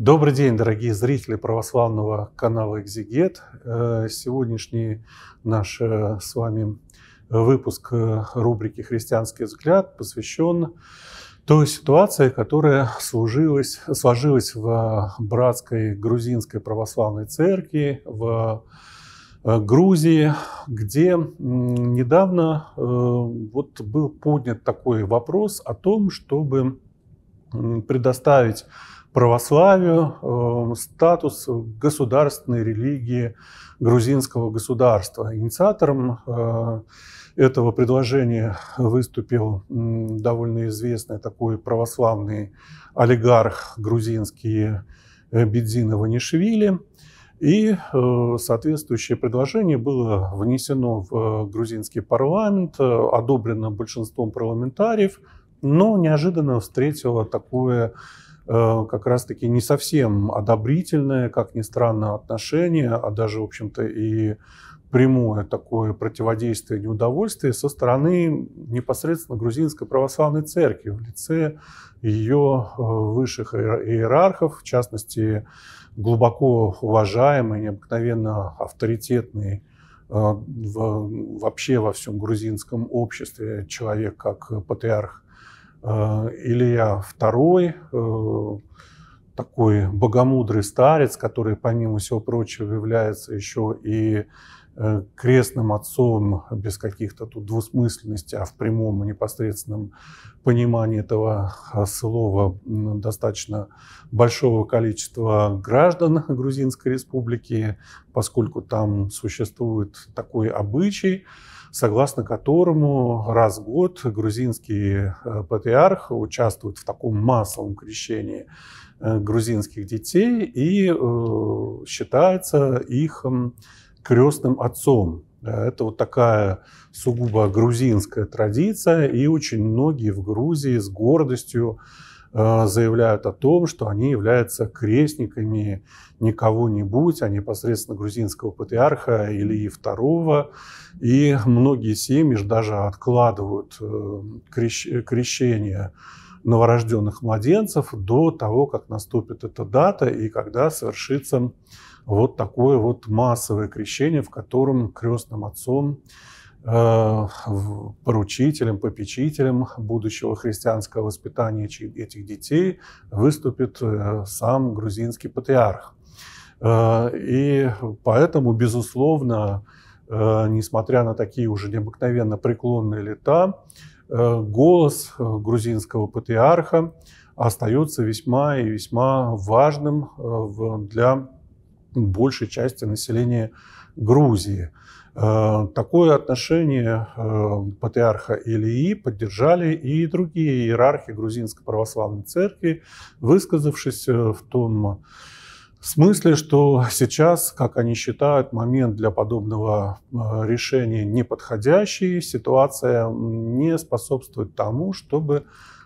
Добрый день, дорогие зрители православного канала Экзигет. Э, сегодняшний наш э, с вами выпуск э, рубрики «Христианский взгляд» посвящен той ситуации, которая служилась, сложилась в братской грузинской православной церкви, в Грузии, где недавно вот был поднят такой вопрос о том, чтобы предоставить православию э, статус государственной религии грузинского государства. Инициатором э, этого предложения выступил довольно известный такой православный олигарх грузинский э, Бедзина Ванишвили. И соответствующее предложение было внесено в грузинский парламент, одобрено большинством парламентариев, но неожиданно встретило такое Э, как раз-таки не совсем одобрительное, как ни странно, отношение, а даже, в общем-то, и прямое такое противодействие неудовольствия со стороны непосредственно грузинской православной церкви в лице ее э, высших иерархов, в частности, глубоко уважаемый, необыкновенно авторитетный э, вообще во всем грузинском обществе человек, как патриарх Э, Илья II, э, такой богомудрый старец, который, помимо всего прочего, является еще и э, крестным отцом без каких-то тут двусмысленностей, а в прямом и непосредственном понимании этого слова достаточно большого количества граждан Грузинской республики, поскольку там существует такой обычай – согласно которому раз в год грузинский э, патриарх участвует в таком массовом крещении э, грузинских детей и э, считается их крестным отцом. Это вот такая сугубо грузинская традиция, и очень многие в Грузии с гордостью Э, заявляют о том, что они являются крестниками не кого-нибудь, а непосредственно грузинского патриарха Ильи второго, И многие семьи даже откладывают э, крещение новорожденных младенцев до того, как наступит эта дата и когда совершится вот такое вот массовое крещение, в котором крестным отцом Э, поручителем, попечителем будущего христианского воспитания этих детей выступит э, сам грузинский патриарх. Э, и поэтому, безусловно, несмотря на такие уже необыкновенно преклонные лета, голос грузинского патриарха остается весьма и весьма важным для большей части населения Грузии. Э, такое отношение э, патриарха Илии поддержали и другие иерархи Грузинской православной церкви, высказавшись э, в том смысле, что сейчас, как они считают, момент для подобного решения неподходящий, ситуация не способствует тому, чтобы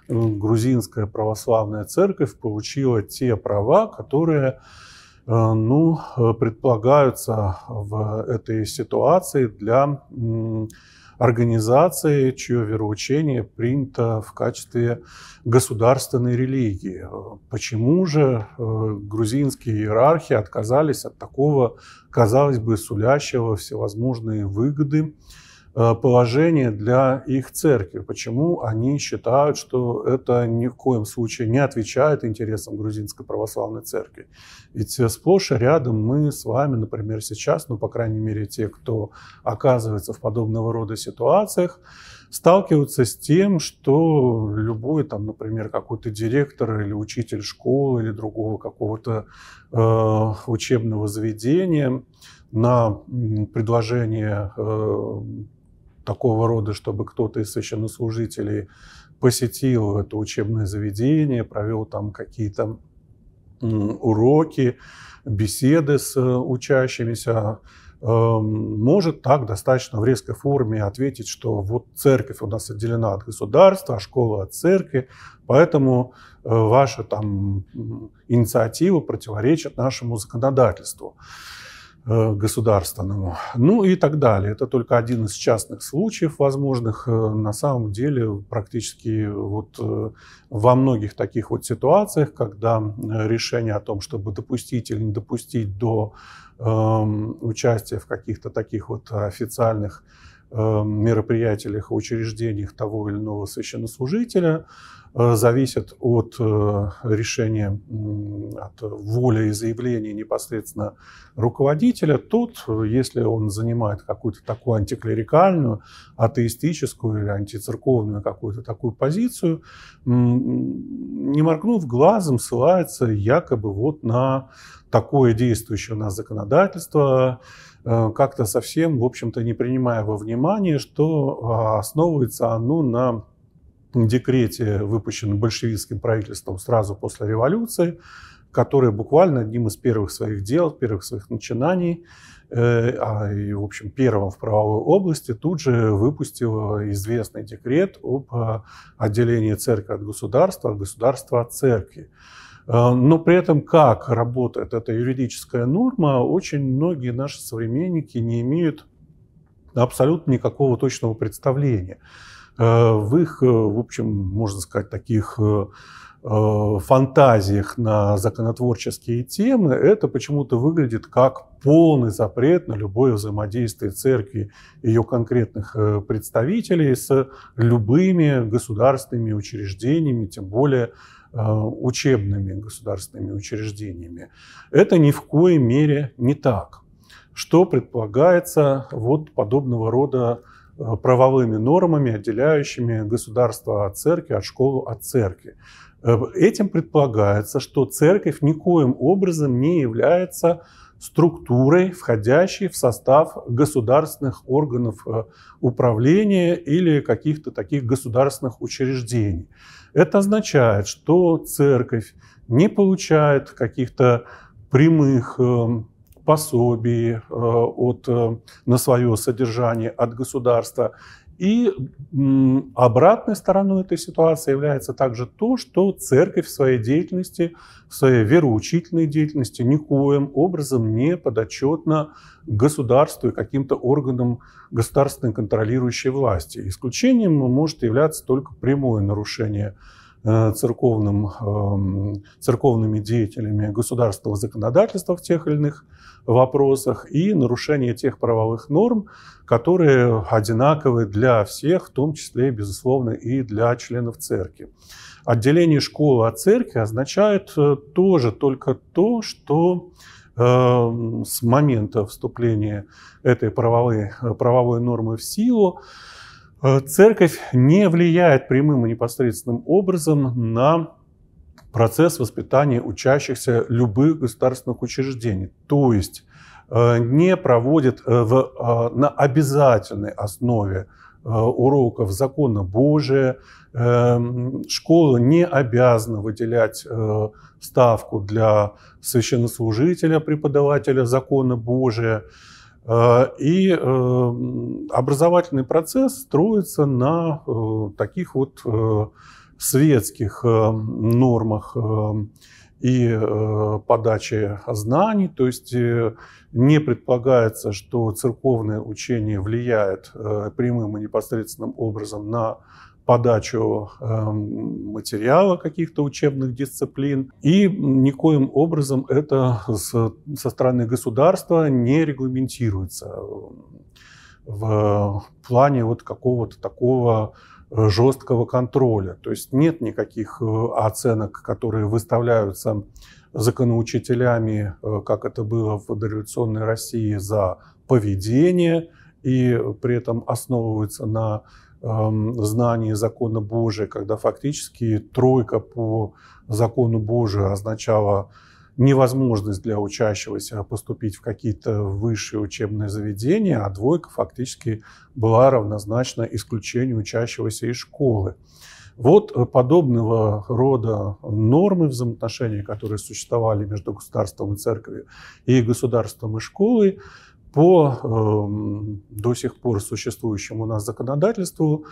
грузинская православная церковь получила те права, которые Э, ну, э, предполагаются в этой ситуации для организации, чье вероучение принято в качестве государственной религии. Э, почему же грузинские иерархи отказались от такого, казалось бы, сулящего всевозможные выгоды Э, положение для их церкви, почему они считают, что это ни в коем случае не отвечает интересам грузинской православной церкви. Ведь э, сплошь и рядом мы с вами, например, сейчас, ну, по крайней мере, те, кто оказывается в подобного рода ситуациях, сталкиваются с тем, что любой, там, например, какой-то директор или учитель школы или другого какого-то э, учебного заведения на предложение э, такого рода, чтобы кто-то из священнослужителей посетил это учебное заведение, провел там какие-то уроки, беседы с э, учащимися, эм, может так достаточно в резкой форме ответить, что вот церковь у нас отделена от государства, а школа от церкви, поэтому э, ваша там инициатива противоречит нашему законодательству. Э, государственному. Ну и так далее. Это только один из частных случаев возможных. Э, на самом деле практически вот э, во многих таких вот ситуациях, когда решение о том, чтобы допустить или не допустить до э, участия в каких-то таких вот официальных Э, мероприятиях, учреждениях того или иного священнослужителя э, зависит от э, решения, от воли и заявления непосредственно руководителя. Тот, если он занимает какую-то такую антиклерикальную, атеистическую или антицерковную какую-то такую позицию, не моргнув глазом, ссылается якобы вот на такое действующее у нас законодательство, Э, как-то совсем, в общем-то, не принимая во внимание, что а, основывается оно на декрете, выпущенном большевистским правительством сразу после революции, который буквально одним из первых своих дел, первых своих начинаний, э, а, и, в общем, первым в правовой области, тут же выпустил известный декрет об а, отделении церкви от государства, от государства от церкви. А, но при этом, как работает эта юридическая норма, очень многие наши современники не имеют абсолютно никакого точного представления. А, в их, э, в общем, можно сказать, таких э, э, фантазиях на законотворческие темы, это почему-то выглядит как полный запрет на любое взаимодействие церкви, ее конкретных представителей с любыми государственными учреждениями, тем более Э, учебными государственными учреждениями. Это ни в коей мере не так. Что предполагается вот подобного рода э, правовыми нормами, отделяющими государство от церкви, от школы от церкви. Э, этим предполагается, что церковь никоим образом не является структурой, входящей в состав государственных органов э, управления или каких-то таких государственных учреждений. Это означает, что церковь не получает каких-то прямых э, пособий э, от, на свое содержание от государства и обратной стороной этой ситуации является также то, что церковь в своей деятельности, в своей вероучительной деятельности никоим образом не подотчетна государству и каким-то органам государственной контролирующей власти. Исключением может являться только прямое нарушение Э, церковным, э, церковными деятелями государственного законодательства в тех или иных вопросах и нарушение тех правовых норм, которые одинаковы для всех, в том числе, безусловно, и для членов церкви. Отделение школы от церкви означает э, тоже только то, что с момента вступления этой правовой, правовой нормы в силу Э, церковь не влияет прямым и непосредственным образом на процесс воспитания учащихся любых государственных учреждений. То есть э, не проводит э, в, на обязательной основе уроков закона Божия. Эм, школа не обязана выделять ставку для священнослужителя, преподавателя закона Божия. Э, и э, образовательный процесс строится на э, таких вот светских нормах и подачи знаний, то есть не предполагается, что церковное учение влияет прямым и непосредственным образом на подачу эм, материала каких-то учебных дисциплин. И никоим образом это со стороны государства не регламентируется эм, в плане вот какого-то такого э, жесткого контроля. То есть нет никаких э, оценок, которые выставляются законоучителями, э, как это было в дореволюционной России, за поведение и при этом основываются на Эм, знании закона Божия, когда фактически тройка по закону Божию означала невозможность для учащегося поступить в какие-то высшие учебные заведения, а двойка фактически была равнозначна исключению учащегося из школы. Вот подобного рода нормы взаимоотношений, которые существовали между государством и церковью и государством и школой, по эм, до сих пор существующему у нас законодательству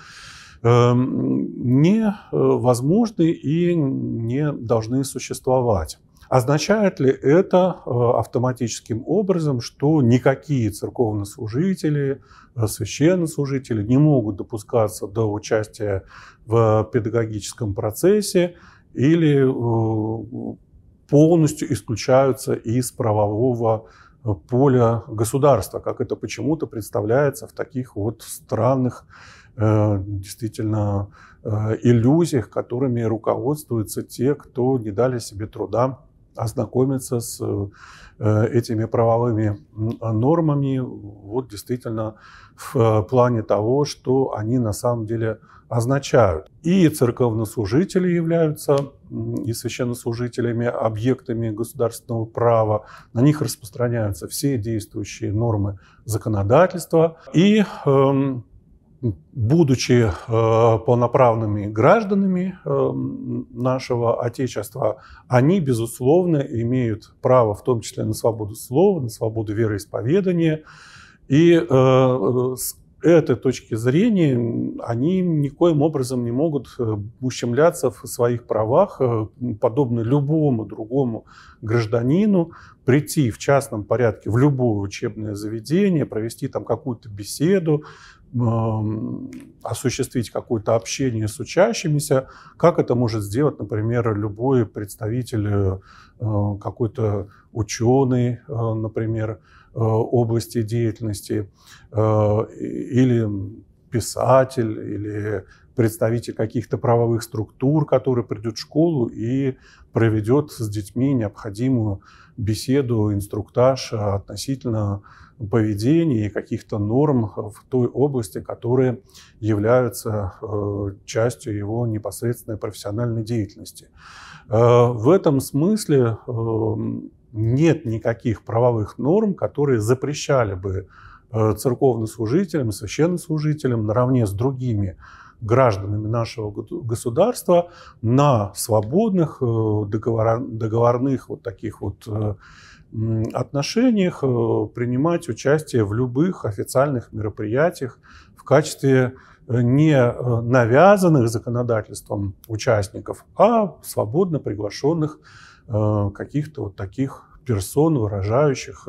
эм, невозможны э, и не должны существовать. Означает ли это э, автоматическим образом, что никакие церковнослужители, э, священнослужители не могут допускаться до участия в педагогическом процессе или полностью исключаются из правового поля государства, как это почему-то представляется в таких вот странных э, действительно э, иллюзиях, которыми руководствуются те, кто не дали себе труда ознакомиться с э, этими правовыми нормами, вот действительно в э, плане того, что они на самом деле означают. И церковнослужители являются и священнослужителями объектами государственного права. На них распространяются все действующие нормы законодательства. И эм, будучи э, полноправными гражданами э, нашего Отечества, они, безусловно, имеют право в том числе на свободу слова, на свободу вероисповедания. И э, с этой точки зрения они никоим образом не могут ущемляться в своих правах, подобно любому другому гражданину, прийти в частном порядке в любое учебное заведение, провести там какую-то беседу, осуществить какое-то общение с учащимися, как это может сделать, например, любой представитель э, какой-то ученый, э, например, э, области деятельности, или писатель, или представитель каких-то правовых структур, который придет в школу и проведет с детьми необходимую беседу, инструктаж относительно поведения и каких-то норм в той области, которые являются э, частью его непосредственной профессиональной деятельности. Э, в этом смысле эм, нет никаких правовых норм, которые запрещали бы э, церковнослужителям, священнослужителям наравне с другими гражданами нашего государства на свободных договор, договорных вот таких вот отношениях э, принимать участие в любых официальных мероприятиях в качестве э, не э, навязанных законодательством участников, а свободно приглашенных каких-то вот таких персон, выражающих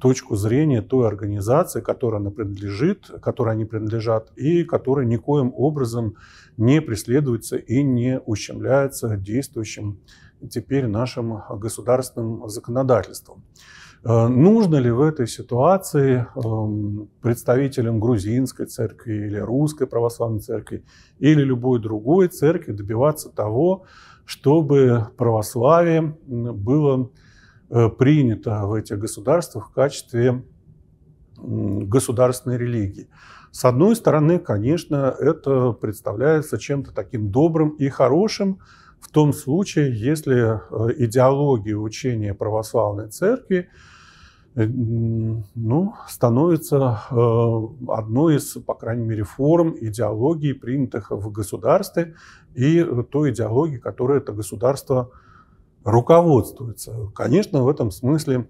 точку зрения той организации, которой она принадлежит, которой они принадлежат, и которая никоим образом не преследуется и не ущемляется действующим теперь нашим государственным законодательством. Э, нужно ли в этой ситуации эм, представителям грузинской церкви или русской православной церкви или любой другой церкви добиваться того, чтобы православие было э, принято в этих государствах в качестве государственной религии. С одной стороны, конечно, это представляется чем-то таким добрым и хорошим, в том случае, если э, идеология учения православной церкви э, ну, становится э, одной из, по крайней мере, форм идеологии, принятых в государстве, и той идеологии, которой это государство руководствуется. Конечно, в этом смысле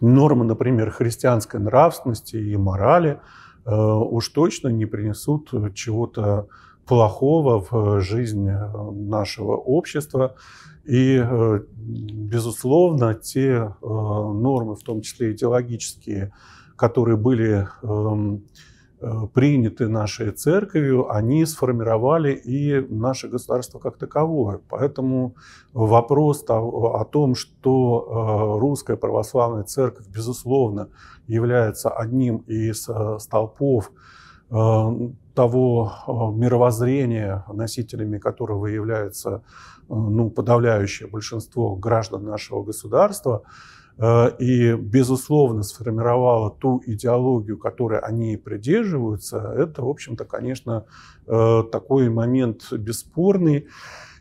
нормы, например, христианской нравственности и морали уж точно не принесут чего-то плохого в э, жизни э, нашего общества. И, э, безусловно, те нормы, в том числе идеологические, которые были эм, приняты нашей церковью, они сформировали и наше государство как таковое. Поэтому вопрос о том, что русская православная церковь, безусловно, является одним из столпов того э, мировоззрения, носителями которого является э, ну, подавляющее большинство граждан нашего государства, э, и, безусловно, сформировала ту идеологию, которой они придерживаются, это, в общем-то, конечно, такой момент бесспорный.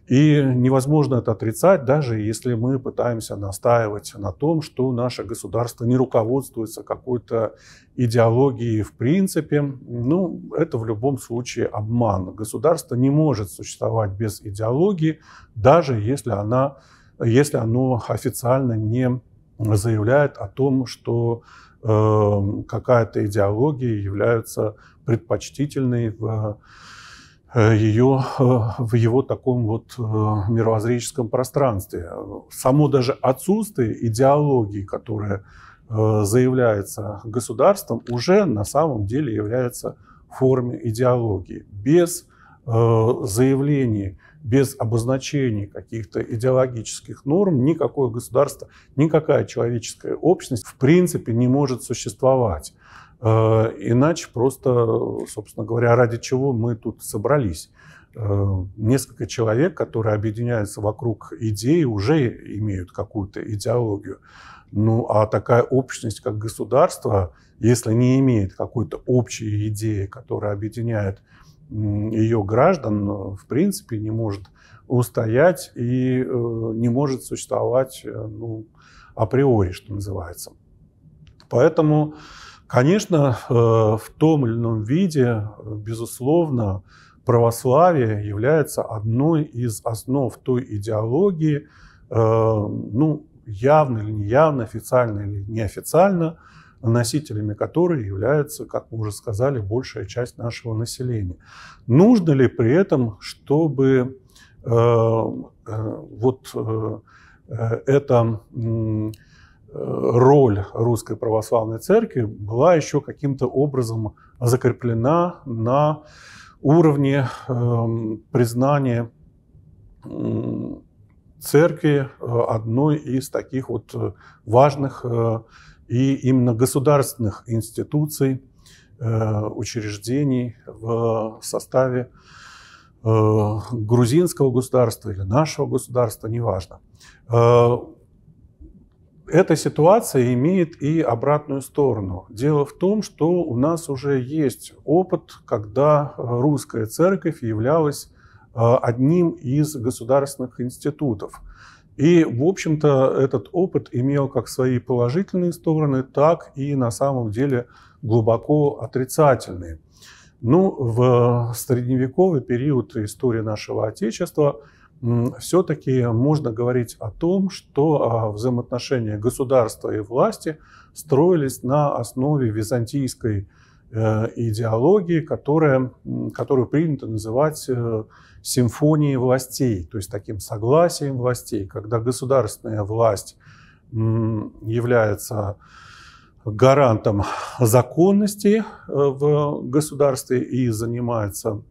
И невозможно это отрицать, даже если мы пытаемся настаивать на том, что наше государство не руководствуется какой-то идеологией в принципе. Ну, это в любом случае обман. Государство не может существовать без идеологии, даже если, она, если оно официально не заявляет о том, что э, какая-то идеология является предпочтительной в Э, ее э, в его таком вот э, мировоззренческом пространстве. Само даже отсутствие идеологии, которая заявляется государством, уже на самом деле является формой идеологии. Без заявлений, без обозначений каких-то идеологических норм никакое государство, никакая человеческая общность в принципе не может существовать. Э, иначе просто, собственно говоря, ради чего мы тут собрались. Э, несколько человек, которые объединяются вокруг идеи, уже имеют какую-то идеологию. Ну, а такая общность, как государство, если не имеет какой-то общей идеи, которая объединяет ее граждан, в принципе, не может устоять и э, не может существовать ну, априори, что называется. Поэтому Конечно, э, в том или ином виде, безусловно, православие является одной из основ той идеологии, э, ну, явно или неявно, официально или неофициально, носителями которой является, как мы уже сказали, большая часть нашего населения. Нужно ли при этом, чтобы э, вот это роль Русской Православной Церкви была еще каким-то образом закреплена на уровне эм, признания церкви э, одной из таких вот э, важных э, и именно государственных институций, учреждений в составе грузинского государства или нашего государства, неважно эта ситуация имеет и обратную сторону. Дело в том, что у нас уже есть опыт, когда э, русская церковь являлась э, одним из государственных институтов. И, в общем-то, этот опыт имел как свои положительные стороны, так и на самом деле глубоко отрицательные. Ну, в э, средневековый период истории нашего Отечества – все-таки можно говорить о том, что а, взаимоотношения государства и власти строились на основе византийской э, идеологии, которая, которую принято называть э, симфонией властей, то есть таким согласием властей, когда государственная власть является гарантом законности э, в государстве и занимается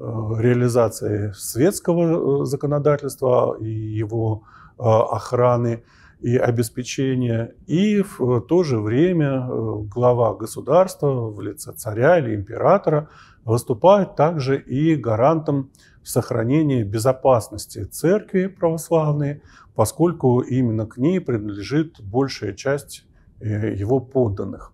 Э, реализации светского э, законодательства и его э, охраны и обеспечения. И в то же время глава государства в лице царя или императора выступает также и гарантом сохранения безопасности церкви православной, поскольку именно к ней принадлежит большая часть его подданных.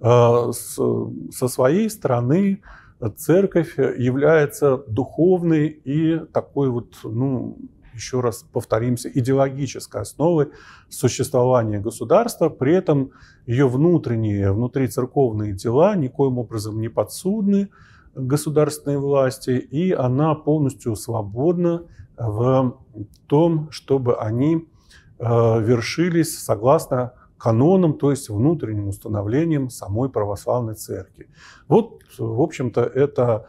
Со своей стороны церковь э, является духовной и такой вот, ну, еще раз повторимся, идеологической основой существования государства, при этом ее внутренние, внутрицерковные дела никоим образом не подсудны государственной власти, и она полностью свободна в том, чтобы они э, вершились согласно каноном, то есть внутренним установлением самой православной церкви. Вот, в общем-то, это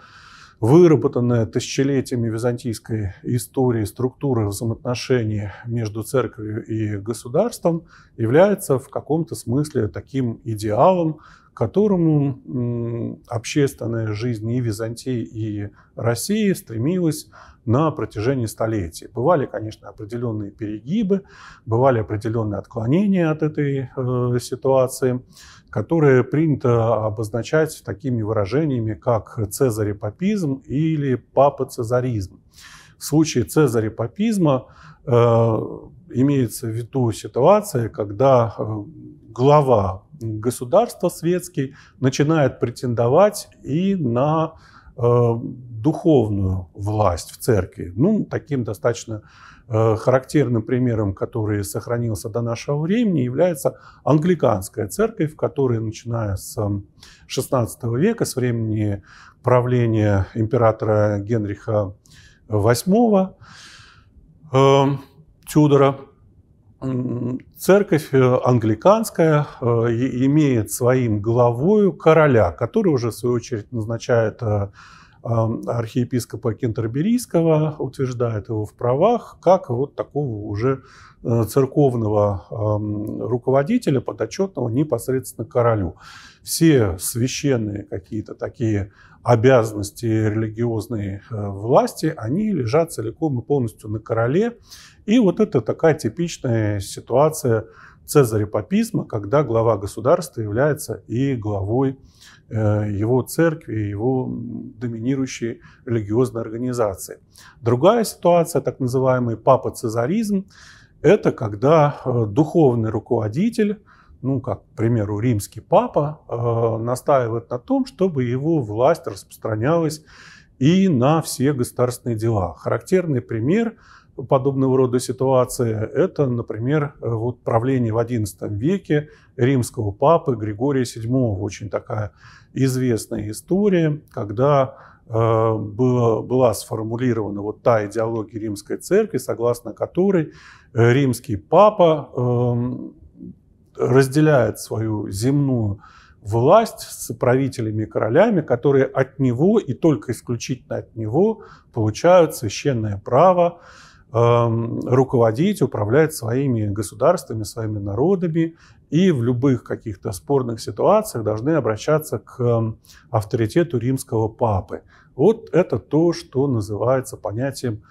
выработанная тысячелетиями византийской истории структура взаимоотношений между церковью и государством является в каком-то смысле таким идеалом, которому общественная жизнь и Византии, и России стремилась на протяжении столетий. Бывали, конечно, определенные перегибы, бывали определенные отклонения от этой э, ситуации, которые принято обозначать такими выражениями, как Цезарепопизм или папа-цезаризм. В случае Цезарепопизма э, имеется в виду ситуация, когда э, глава государства светский начинает претендовать и на э, духовную власть в церкви. Ну, таким достаточно э, характерным примером, который сохранился до нашего времени, является англиканская церковь, которая, начиная с XVI века, с времени правления императора Генриха VIII э, Тюдора, церковь э, англиканская э, имеет своим главою короля, который уже, в свою очередь, назначает э, архиепископа Кентерберийского, утверждает его в правах, как вот такого уже э, церковного руководителя, подотчетного непосредственно королю. Все священные какие-то такие обязанности религиозной э, власти, они лежат целиком и полностью на короле. И вот это такая типичная ситуация цезарепапизма, когда глава государства является и главой э, его церкви, его доминирующей религиозной организации. Другая ситуация, так называемый папа-цезаризм, это когда э, духовный руководитель ну, как, к примеру, римский папа э, настаивает на том, чтобы его власть распространялась и на все государственные дела. Характерный пример подобного рода ситуации, это, например, вот правление в XI веке римского папы Григория VII. Очень такая известная история, когда э, было, была сформулирована вот та идеология римской церкви, согласно которой э, римский папа эм, разделяет свою земную власть с правителями и королями, которые от него и только исключительно от него получают священное право Эм, руководить, управлять своими государствами, своими народами и в любых каких-то спорных ситуациях должны обращаться к эм, авторитету римского папы. Вот это то, что называется понятием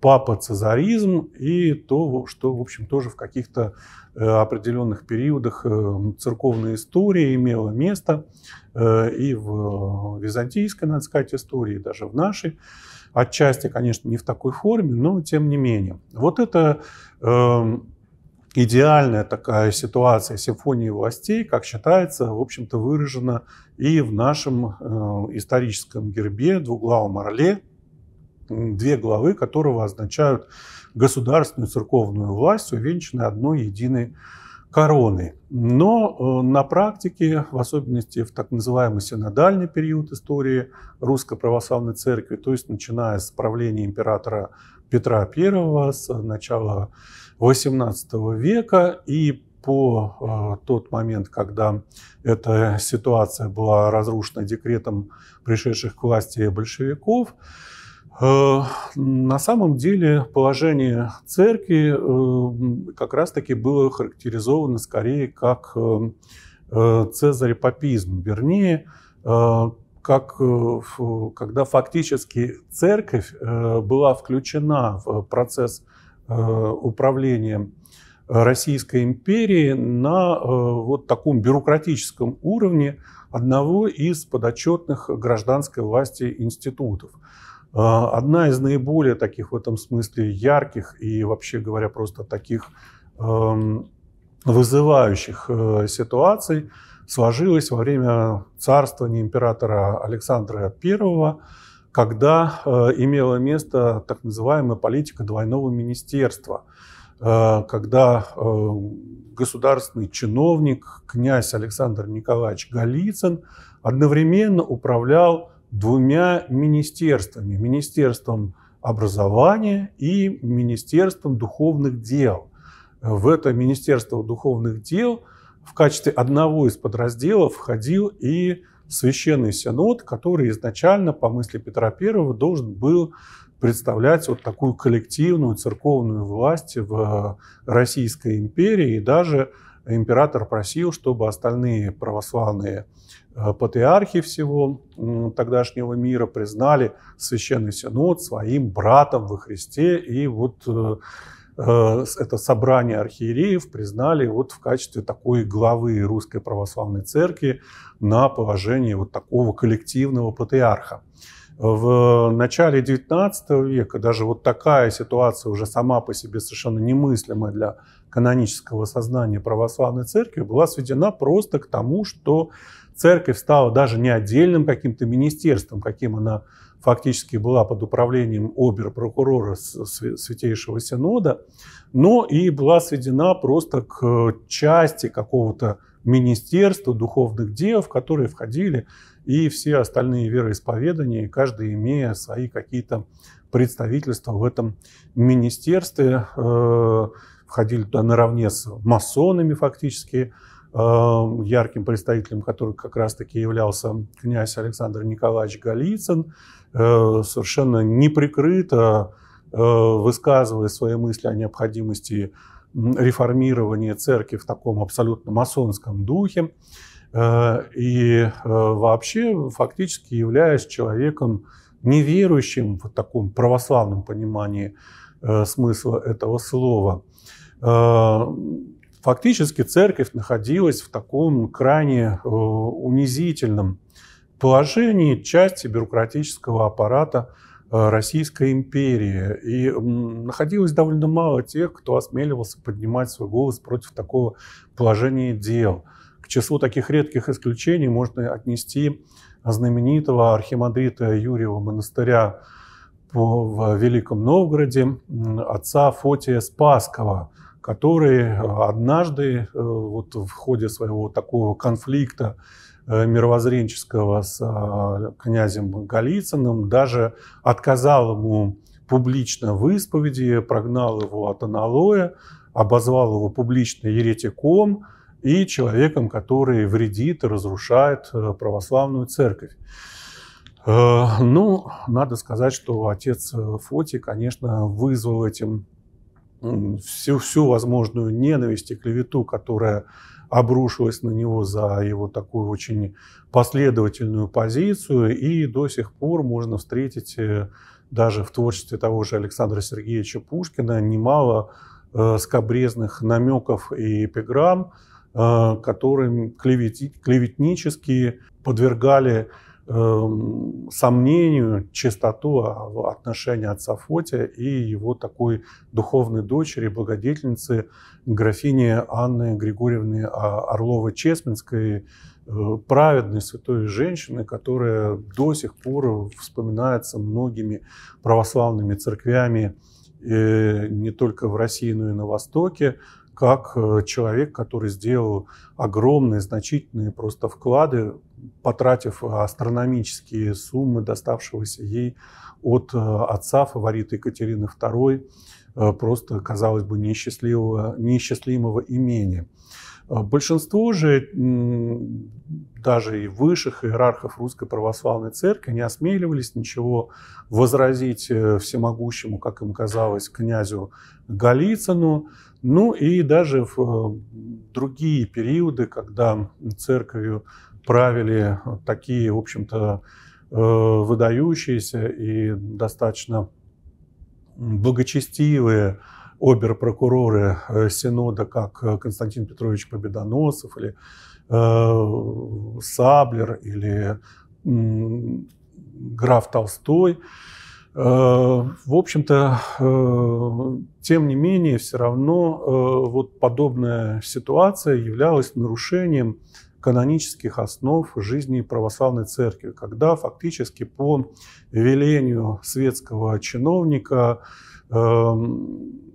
папа-цезаризм и то, что, в общем, тоже в каких-то э, определенных периодах э, церковной истории имело место э, и в византийской, надо сказать, истории, и даже в нашей. Отчасти, конечно, не в такой форме, но тем не менее. Вот это э, идеальная такая ситуация симфонии властей, как считается, в общем-то, выражена и в нашем э, историческом гербе, двуглавом орле, две главы которого означают государственную церковную власть, увенчанной одной единой короны. Но э, на практике, в особенности в так называемый синодальный период истории Русской Православной Церкви, то есть начиная с правления императора Петра I, с начала XVIII века и по э, тот момент, когда эта ситуация была разрушена декретом пришедших к власти большевиков, Э, на самом деле положение церкви э, как раз-таки было характеризовано скорее как э, цезарепопизм, вернее, как, когда фактически церковь была включена в процесс управления Российской империи на вот таком бюрократическом уровне одного из подотчетных гражданской власти институтов. А, одна из наиболее таких в этом смысле ярких и вообще говоря просто таких эм, вызывающих э, ситуаций сложилась во время царствования императора Александра I, когда э, имела место так называемая политика двойного министерства, э, когда государственный чиновник, князь Александр Николаевич Голицын, одновременно управлял двумя министерствами. Министерством образования и Министерством духовных дел. В это Министерство духовных дел в качестве одного из подразделов входил и Священный Синод, который изначально, по мысли Петра I, должен был представлять вот такую коллективную церковную власть в Российской империи. И даже император просил, чтобы остальные православные Э, патриархи всего тогдашнего мира признали Священный Синод своим братом во Христе, и вот э, э, это собрание архиереев признали вот в качестве такой главы Русской Православной Церкви на положении вот такого коллективного патриарха. В начале XIX века даже вот такая ситуация уже сама по себе совершенно немыслимая для канонического сознания православной церкви была сведена просто к тому, что церковь стала даже не отдельным каким-то министерством, каким она фактически была под управлением обер-прокурора Святейшего Синода, но и была сведена просто к части какого-то министерства духовных дел, в которые входили и все остальные вероисповедания, каждый имея свои какие-то представительства в этом министерстве, э, входили туда наравне с масонами фактически, Эм, ярким представителем которых как раз-таки являлся князь Александр Николаевич Голицын, э, совершенно неприкрыто э, высказывая свои мысли о необходимости реформирования церкви в таком абсолютно масонском духе э, и вообще фактически являясь человеком неверующим в таком православном понимании смысла этого слова. Фактически церковь находилась в таком крайне э, унизительном положении части бюрократического аппарата э, Российской империи. И э, находилось довольно мало тех, кто осмеливался поднимать свой голос против такого положения дел. К числу таких редких исключений можно отнести знаменитого архимандрита Юрьева монастыря в Великом Новгороде, отца Фотия Спасского – который э, однажды э, вот в ходе своего такого конфликта э, мировоззренческого с а, князем Голицыным даже отказал ему публично в исповеди, прогнал его от аналоя, обозвал его публично еретиком и человеком, который вредит и разрушает православную церковь. Ну, надо сказать, что отец Фоти, конечно, вызвал этим всю, всю возможную ненависть и клевету, которая обрушилась на него за его такую очень последовательную позицию. И до сих пор можно встретить э, даже в творчестве того же Александра Сергеевича Пушкина немало э, скобрезных намеков и эпиграмм, э, которым клевети, клеветнически подвергали Эм, сомнению чистоту а, отношения отца Фотия и его такой духовной дочери, благодетельницы, графини Анны Григорьевны а, Орлова-Чесминской, э, праведной святой женщины, которая до сих пор вспоминается многими православными церквями Э, не только в России, но и на Востоке, как э, человек, который сделал огромные, значительные просто вклады, потратив э, астрономические суммы, доставшегося ей от отца, фаворита Екатерины II, просто, казалось бы, несчастливого, неисчислимого имения. А большинство же даже и высших иерархов Русской Православной Церкви не осмеливались ничего возразить э, всемогущему, как им казалось, князю Голицыну. Ну и даже в э, другие периоды, когда церковью правили такие, в общем-то, э, выдающиеся и достаточно благочестивые оберпрокуроры э, Синода, как э, Константин Петрович Победоносов или э, Саблер или э, граф Толстой. Э, в общем-то, тем не менее, все равно вот подобная ситуация являлась нарушением канонических основ жизни православной церкви, когда фактически по велению светского чиновника эм,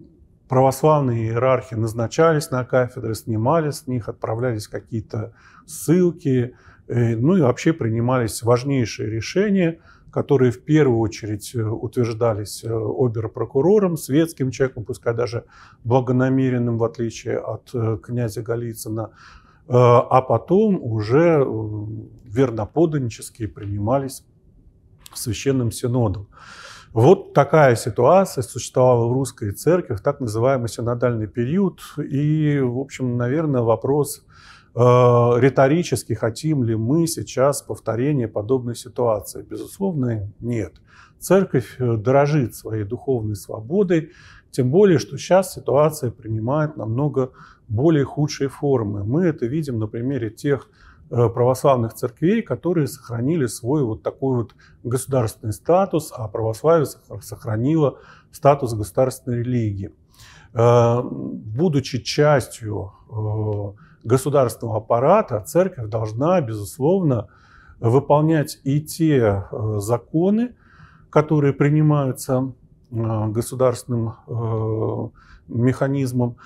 православные иерархи назначались на кафедры, снимались с них, отправлялись какие-то ссылки, э, ну и вообще принимались важнейшие решения, которые в первую очередь э, утверждались э, оберпрокурором, светским человеком, пускай даже благонамеренным, в отличие от князя Голицына, а потом уже верноподаннические принимались священным синодом. Вот такая ситуация существовала в русской церкви в так называемый синодальный период. И, в общем, наверное, вопрос э, риторически, хотим ли мы сейчас повторение подобной ситуации. Безусловно, нет. Церковь э, дорожит своей духовной свободой, тем более, что сейчас ситуация принимает намного более худшие формы. Мы это видим на примере тех Э, православных церквей, которые сохранили свой вот такой вот государственный статус, а православие сохранило статус государственной религии. Э, будучи частью э, государственного аппарата, церковь должна, безусловно, выполнять и те законы, которые принимаются государственным механизмом,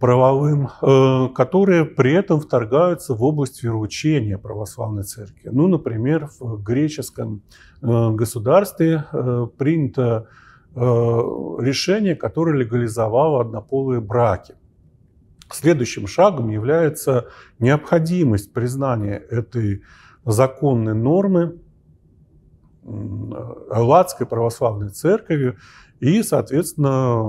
правовым, э, которые при этом вторгаются в область вероучения православной церкви. Ну, например, в греческом э, государстве э, принято решение, которое легализовало однополые браки. Следующим шагом является необходимость признания этой законной нормы Элладской православной церковью, и, соответственно,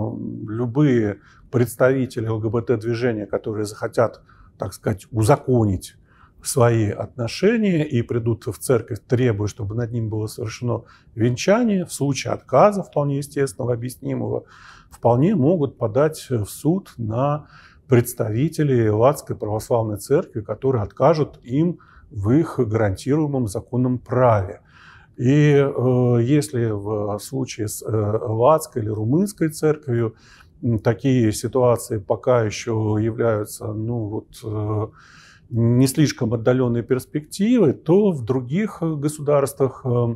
любые представители ЛГБТ-движения, которые захотят, так сказать, узаконить свои отношения и придут в церковь, требуя, чтобы над ним было совершено венчание, в случае отказа, вполне естественного, объяснимого, вполне могут подать в суд на представителей Латской православной церкви, которые откажут им в их гарантируемом законном праве. И э, если в случае с э, Латской или Румынской церковью такие ситуации пока еще являются ну, вот, э, не слишком отдаленной перспективы, то в других государствах, э, э,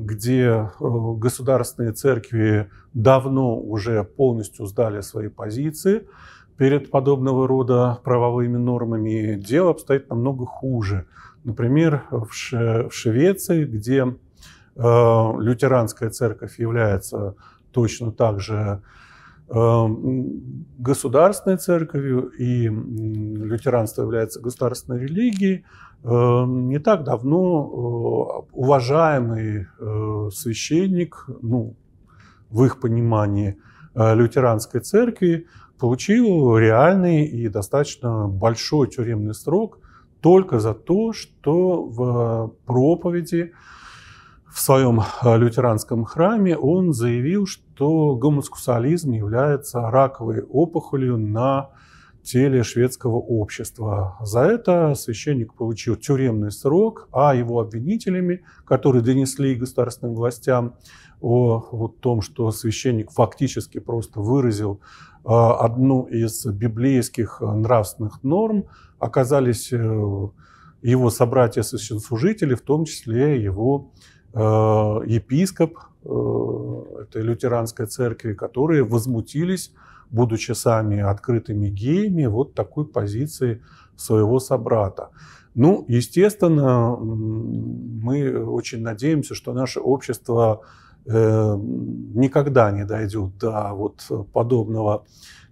где государственные церкви давно уже полностью сдали свои позиции перед подобного рода правовыми нормами, дело обстоит намного хуже. Например, в Швеции, где лютеранская церковь является точно так же Э, государственной церковью, и лютеранство является государственной религией. Э, не так давно э, уважаемый священник, ну, в их понимании, лютеранской церкви получил реальный и достаточно большой тюремный срок только за то, что в проповеди в своем э, лютеранском храме он заявил, что гомосексуализм является раковой опухолью на теле шведского общества. За это священник получил тюремный срок, а его обвинителями, которые донесли государственным властям о вот том, что священник фактически просто выразил э, одну из библейских э, нравственных норм, оказались его собратья-священслужители, в том числе его Э, епископ э, этой лютеранской церкви, которые возмутились, будучи сами открытыми геями, вот такой позиции своего собрата. Ну, естественно, мы очень надеемся, что наше общество э, никогда не дойдет до вот подобного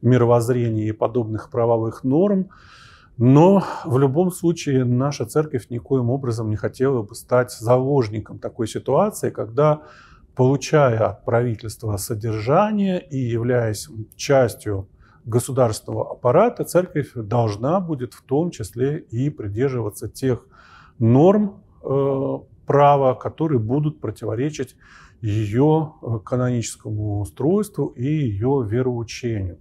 мировоззрения и подобных правовых норм. Но в любом случае наша церковь никоим образом не хотела бы стать заложником такой ситуации, когда, получая от правительства содержание и являясь частью государственного аппарата, церковь должна будет в том числе и придерживаться тех норм э, права, которые будут противоречить ее э, каноническому устройству и ее вероучению.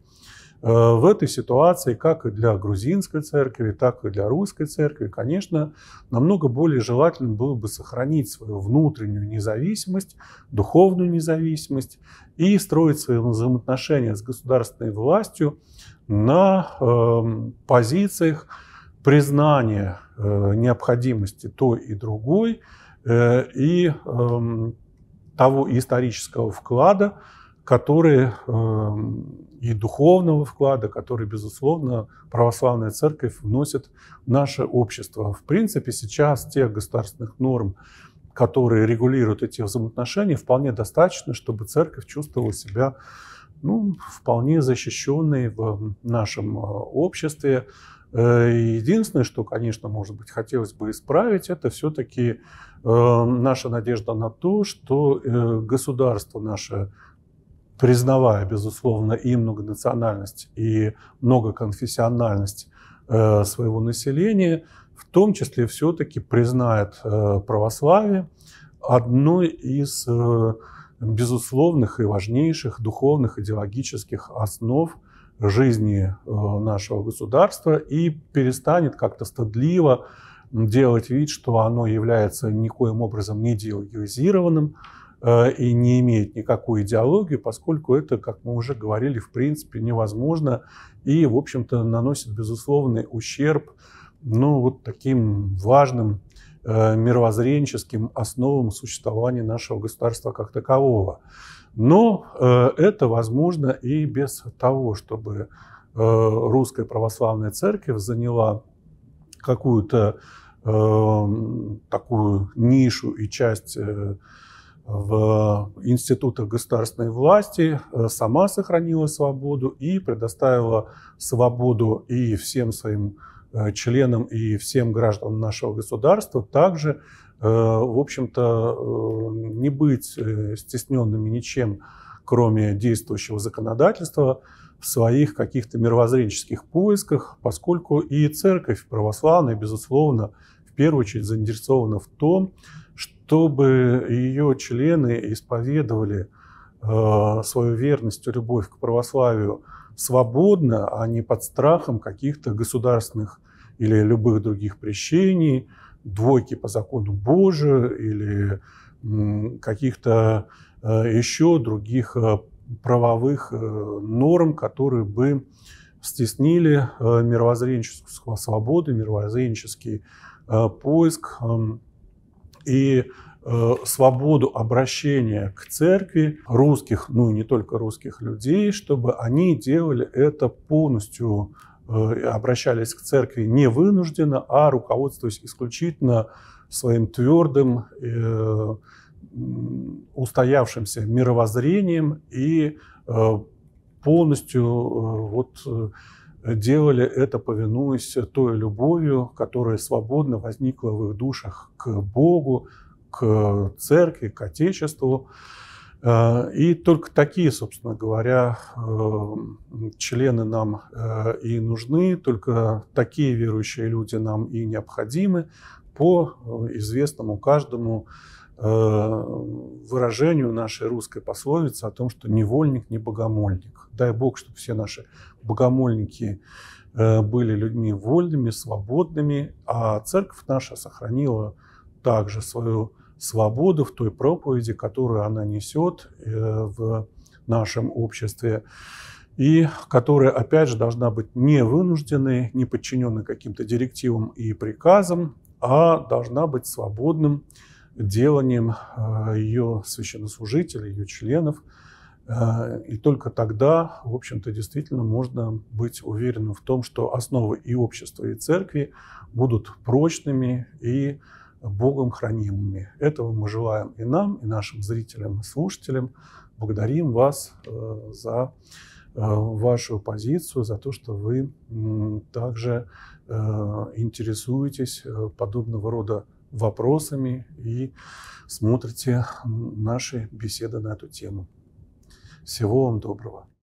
Э, в этой ситуации, как и для грузинской церкви, так и для русской церкви, конечно, намного более желательно было бы сохранить свою внутреннюю независимость, духовную независимость и строить свои взаимоотношения с государственной властью на э, позициях признания э, необходимости той и другой э, и э, того исторического вклада, который э, и духовного вклада, который, безусловно, православная церковь вносит в наше общество. В принципе, сейчас тех государственных норм, которые регулируют эти взаимоотношения, вполне достаточно, чтобы церковь чувствовала себя ну, вполне защищенной в нашем э, обществе. Э, единственное, что, конечно, может быть, хотелось бы исправить, это все-таки э, наша надежда на то, что государство наше признавая, безусловно, и многонациональность, и многоконфессиональность э, своего населения, в том числе все-таки признает э, православие одной из э, безусловных и важнейших духовных идеологических основ жизни нашего государства и перестанет как-то стыдливо делать вид, что оно является никоим образом не идеологизированным, Э, и не имеет никакую идеологию, поскольку это, как мы уже говорили, в принципе невозможно и, в общем-то, наносит безусловный ущерб ну, вот таким важным э, мировоззренческим основам существования нашего государства как такового. Но э, это возможно и без того, чтобы русская православная церковь заняла какую-то такую нишу и часть в институтах государственной власти, э, сама сохранила свободу и предоставила свободу и всем своим э, членам и всем гражданам нашего государства также, э, в общем-то, не быть стесненными ничем, кроме действующего законодательства, в своих каких-то мировоззренческих поисках, поскольку и церковь православная, безусловно, в первую очередь заинтересована в том, чтобы ее члены исповедовали э, свою верность и любовь к православию свободно, а не под страхом каких-то государственных или любых других прещений, двойки по закону Божию или м, каких-то э, еще других э, правовых э, норм, которые бы стеснили э, мировоззренческую свободу, мировоззренческий э, поиск эм, и э, свободу обращения к церкви русских, ну и не только русских людей, чтобы они делали это полностью, э, обращались к церкви не вынужденно, а руководствуясь исключительно своим твердым, э, устоявшимся мировоззрением и полностью вот делали это, повинуясь той любовью, которая свободно возникла в их душах к Богу, к церкви, к Отечеству. Э, и только такие, собственно говоря, э, члены нам э, и нужны, только такие верующие люди нам и необходимы по известному каждому Э, выражению нашей русской пословицы о том, что невольник не богомольник. Дай Бог, чтобы все наши богомольники э, были людьми вольными, свободными, а церковь наша сохранила также свою свободу в той проповеди, которую она несет э, в нашем обществе и которая, опять же, должна быть не вынужденной, не подчиненной каким-то директивам и приказам, а должна быть свободным, деланием э, ее священнослужителей, ее членов. Э, и только тогда, в общем-то, действительно можно быть уверенным в том, что основы и общества, и церкви будут прочными и Богом хранимыми. Этого мы желаем и нам, и нашим зрителям, и слушателям. Благодарим вас э, за вашу позицию, за то, что вы также интересуетесь подобного рода вопросами и смотрите наши беседы на эту тему. Всего вам доброго.